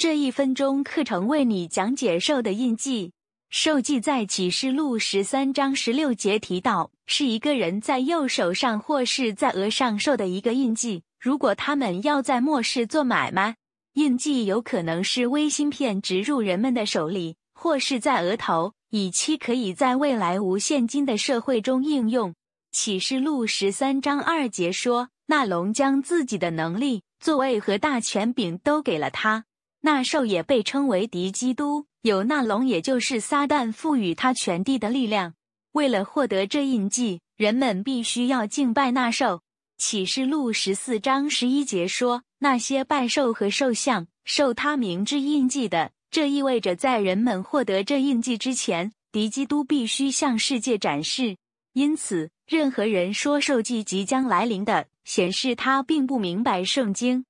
这一分钟课程为你讲解兽的印记。兽记在启示录十三章十六节提到，是一个人在右手上或是在额上兽的一个印记。如果他们要在末世做买卖，印记有可能是微芯片植入人们的手里，或是在额头，以期可以在未来无现金的社会中应用。启示录十三章二节说，那龙将自己的能力、座位和大权柄都给了他。那兽也被称为敌基督，有那龙，也就是撒旦，赋予他全地的力量。为了获得这印记，人们必须要敬拜那兽。启示录十四章十一节说：“那些拜兽和兽像、受他名之印记的。”这意味着，在人们获得这印记之前，敌基督必须向世界展示。因此，任何人说兽祭即将来临的，显示他并不明白圣经。